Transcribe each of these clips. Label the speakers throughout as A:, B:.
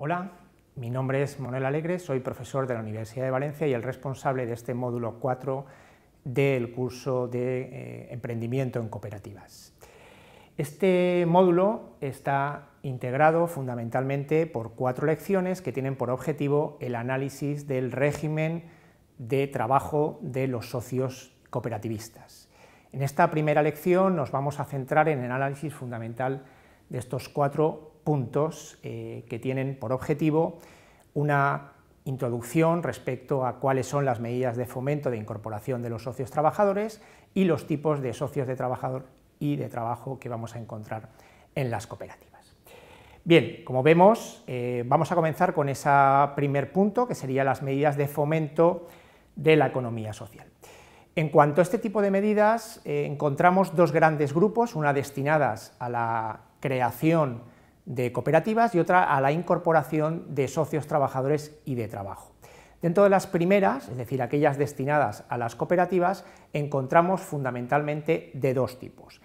A: Hola, mi nombre es Manuel Alegre, soy profesor de la Universidad de Valencia y el responsable de este módulo 4 del curso de eh, emprendimiento en cooperativas. Este módulo está integrado fundamentalmente por cuatro lecciones que tienen por objetivo el análisis del régimen de trabajo de los socios cooperativistas. En esta primera lección nos vamos a centrar en el análisis fundamental de estos cuatro puntos eh, que tienen por objetivo una introducción respecto a cuáles son las medidas de fomento de incorporación de los socios trabajadores y los tipos de socios de trabajador y de trabajo que vamos a encontrar en las cooperativas. Bien, como vemos, eh, vamos a comenzar con ese primer punto, que serían las medidas de fomento de la economía social. En cuanto a este tipo de medidas, eh, encontramos dos grandes grupos, una destinadas a la creación de cooperativas y otra a la incorporación de socios trabajadores y de trabajo. Dentro de las primeras, es decir, aquellas destinadas a las cooperativas, encontramos fundamentalmente de dos tipos.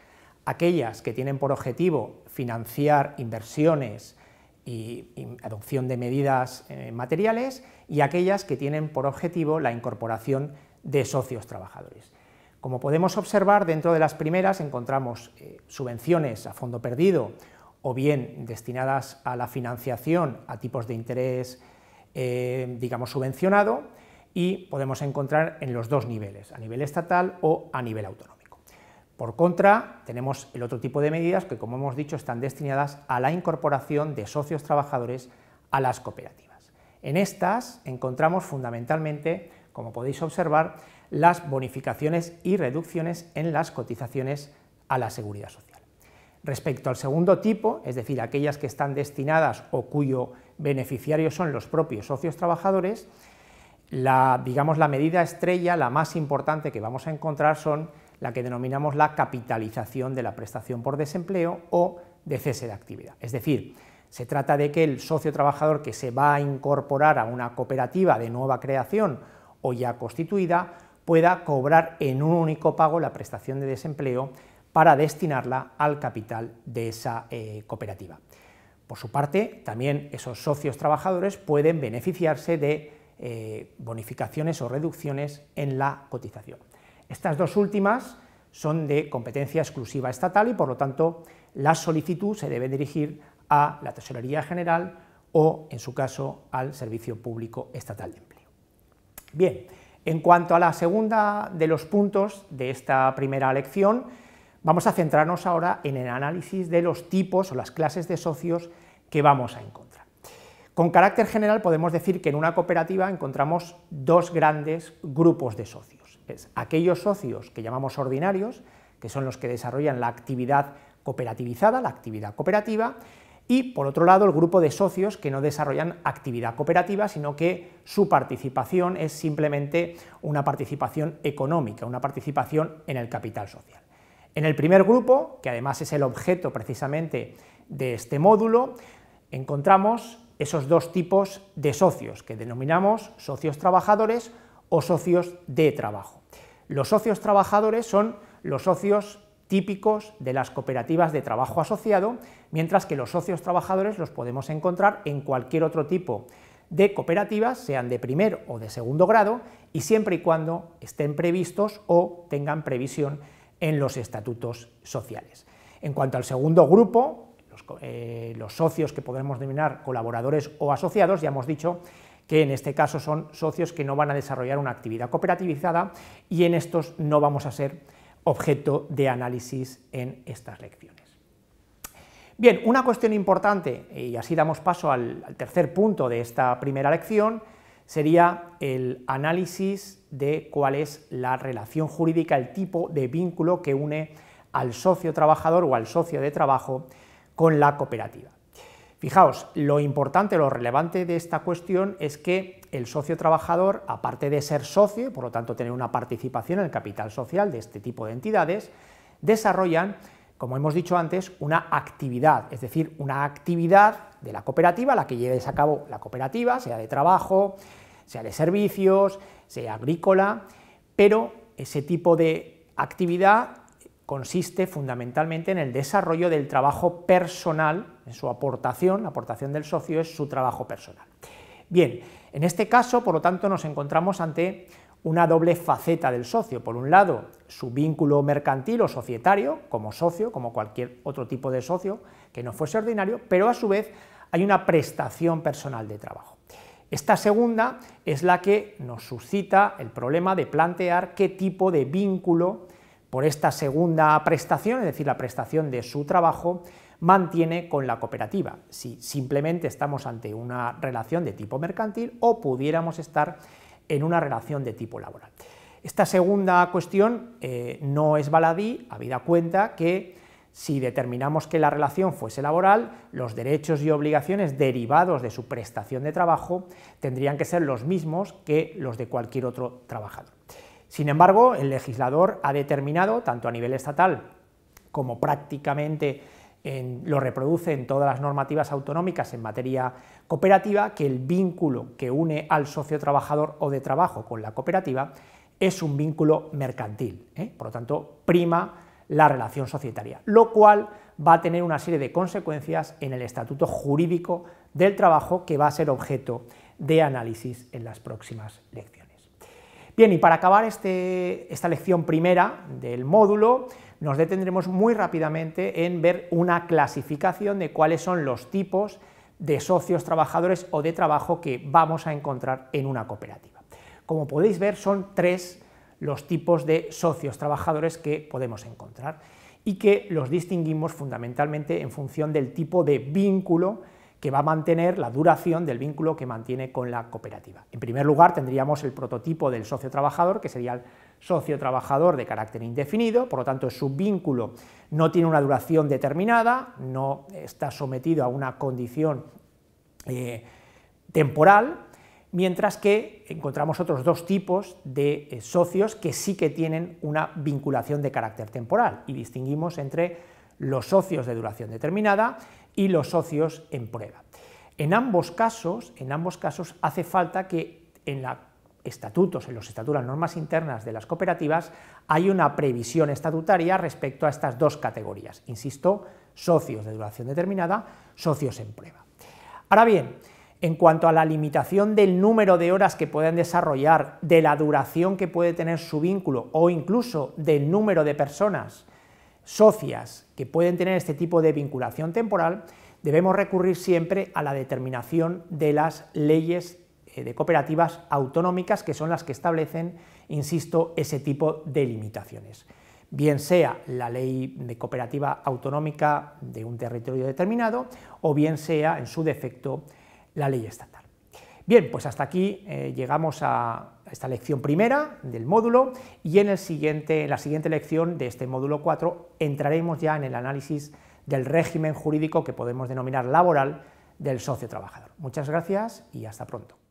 A: Aquellas que tienen por objetivo financiar inversiones y, adopción de medidas eh, materiales y aquellas que tienen por objetivo la incorporación de socios trabajadores. Como podemos observar, dentro de las primeras encontramos eh, subvenciones a fondo perdido o bien destinadas a la financiación a tipos de interés, eh, digamos, subvencionado, y podemos encontrar en los dos niveles, a nivel estatal o a nivel autonómico. Por contra, tenemos el otro tipo de medidas que, como hemos dicho, están destinadas a la incorporación de socios trabajadores a las cooperativas. En estas encontramos fundamentalmente, como podéis observar, las bonificaciones y reducciones en las cotizaciones a la seguridad social. Respecto al segundo tipo, es decir, aquellas que están destinadas o cuyo beneficiario son los propios socios trabajadores, la, digamos, la medida estrella, la más importante que vamos a encontrar son la que denominamos la capitalización de la prestación por desempleo o de cese de actividad. Es decir, se trata de que el socio trabajador que se va a incorporar a una cooperativa de nueva creación o ya constituida pueda cobrar en un único pago la prestación de desempleo para destinarla al capital de esa eh, cooperativa. Por su parte, también esos socios trabajadores pueden beneficiarse de eh, bonificaciones o reducciones en la cotización. Estas dos últimas son de competencia exclusiva estatal y, por lo tanto, la solicitud se debe dirigir a la Tesorería General o, en su caso, al Servicio Público Estatal de Empleo. Bien, en cuanto a la segunda de los puntos de esta primera lección, vamos a centrarnos ahora en el análisis de los tipos o las clases de socios que vamos a encontrar. Con carácter general podemos decir que en una cooperativa encontramos dos grandes grupos de socios. Es aquellos socios que llamamos ordinarios, que son los que desarrollan la actividad cooperativizada, la actividad cooperativa, y, por otro lado, el grupo de socios que no desarrollan actividad cooperativa, sino que su participación es simplemente una participación económica, una participación en el capital social. En el primer grupo, que además es el objeto precisamente de este módulo, encontramos esos dos tipos de socios, que denominamos socios trabajadores o socios de trabajo. Los socios trabajadores son los socios típicos de las cooperativas de trabajo asociado, mientras que los socios trabajadores los podemos encontrar en cualquier otro tipo de cooperativas, sean de primer o de segundo grado, y siempre y cuando estén previstos o tengan previsión en los estatutos sociales. En cuanto al segundo grupo, los, eh, socios que podemos denominar colaboradores o asociados, ya hemos dicho que en este caso son socios que no van a desarrollar una actividad cooperativizada y en estos no vamos a ser objeto de análisis en estas lecciones. Bien, una cuestión importante, y así damos paso al, al tercer punto de esta primera lección, sería el análisis de cuál es la relación jurídica, el tipo de vínculo que une al socio trabajador o al socio de trabajo con la cooperativa. Fijaos, lo importante, lo relevante de esta cuestión es que el socio trabajador, aparte de ser socio, por lo tanto tener una participación en el capital social de este tipo de entidades, desarrollan, como hemos dicho antes, una actividad, es decir, una actividad de la cooperativa, la que lleves a cabo la cooperativa, sea de trabajo, sea de servicios, sea agrícola, pero ese tipo de actividad consiste fundamentalmente en el desarrollo del trabajo personal, en su aportación, la aportación del socio es su trabajo personal. Bien, en este caso, por lo tanto, nos encontramos ante una doble faceta del socio. Por un lado, su vínculo mercantil o societario, como socio, como cualquier otro tipo de socio que no fuese ordinario, pero a su vez hay una prestación personal de trabajo. Esta segunda es la que nos suscita el problema de plantear qué tipo de vínculo por esta segunda prestación, es decir, la prestación de su trabajo, mantiene con la cooperativa, si simplemente estamos ante una relación de tipo mercantil o pudiéramos estar en una relación de tipo laboral. Esta segunda cuestión eh, no es baladí, habida cuenta que si determinamos que la relación fuese laboral, los derechos y obligaciones derivados de su prestación de trabajo tendrían que ser los mismos que los de cualquier otro trabajador. Sin embargo, el legislador ha determinado, tanto a nivel estatal como prácticamente lo reproduce en todas las normativas autonómicas en materia cooperativa, que el vínculo que une al socio trabajador o de trabajo con la cooperativa es un vínculo mercantil. ¿eh? Por lo tanto, prima la relación societaria, lo cual va a tener una serie de consecuencias en el estatuto jurídico del trabajo que va a ser objeto de análisis en las próximas lecciones. Bien, y para acabar este, esta lección primera del módulo, nos detendremos muy rápidamente en ver una clasificación de cuáles son los tipos de socios trabajadores o de trabajo que vamos a encontrar en una cooperativa. Como podéis ver, son tres los tipos de socios trabajadores que podemos encontrar y que los distinguimos fundamentalmente en función del tipo de vínculo que va a mantener la duración del vínculo que mantiene con la cooperativa. En primer lugar, tendríamos el prototipo del socio trabajador, que sería el socio trabajador de carácter indefinido, por lo tanto su vínculo no tiene una duración determinada, no está sometido a una condición eh, temporal, mientras que encontramos otros dos tipos de eh, socios que sí que tienen una vinculación de carácter temporal y distinguimos entre los socios de duración determinada y los socios en prueba. En ambos casos, en ambos casos hace falta que en los estatutos, en los estatutos, las normas internas de las cooperativas, hay una previsión estatutaria respecto a estas dos categorías. Insisto, socios de duración determinada, socios en prueba. Ahora bien, en cuanto a la limitación del número de horas que pueden desarrollar, de la duración que puede tener su vínculo o incluso del número de personas socias que pueden tener este tipo de vinculación temporal, debemos recurrir siempre a la determinación de las leyes eh, de cooperativas autonómicas, que son las que establecen, insisto, ese tipo de limitaciones. Bien sea la ley de cooperativa autonómica de un territorio determinado, o bien sea, en su defecto, la ley estatal. Bien, pues hasta aquí eh, llegamos a esta lección primera del módulo y en, el siguiente, en la siguiente lección de este módulo 4 entraremos ya en el análisis del régimen jurídico que podemos denominar laboral del socio trabajador. Muchas gracias y hasta pronto.